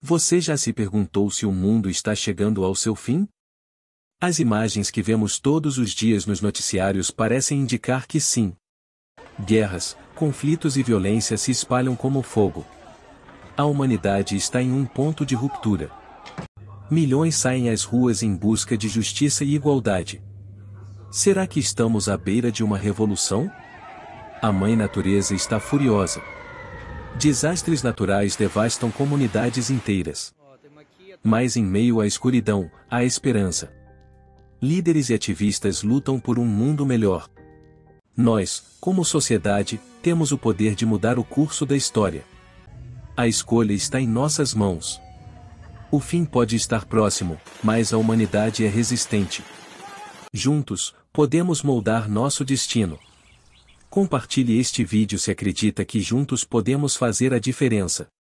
Você já se perguntou se o mundo está chegando ao seu fim? As imagens que vemos todos os dias nos noticiários parecem indicar que sim. Guerras, conflitos e violência se espalham como fogo. A humanidade está em um ponto de ruptura. Milhões saem às ruas em busca de justiça e igualdade. Será que estamos à beira de uma revolução? A mãe natureza está furiosa. Desastres naturais devastam comunidades inteiras. Mas em meio à escuridão, há esperança. Líderes e ativistas lutam por um mundo melhor. Nós, como sociedade, temos o poder de mudar o curso da história. A escolha está em nossas mãos. O fim pode estar próximo, mas a humanidade é resistente. Juntos, podemos moldar nosso destino. Compartilhe este vídeo se acredita que juntos podemos fazer a diferença.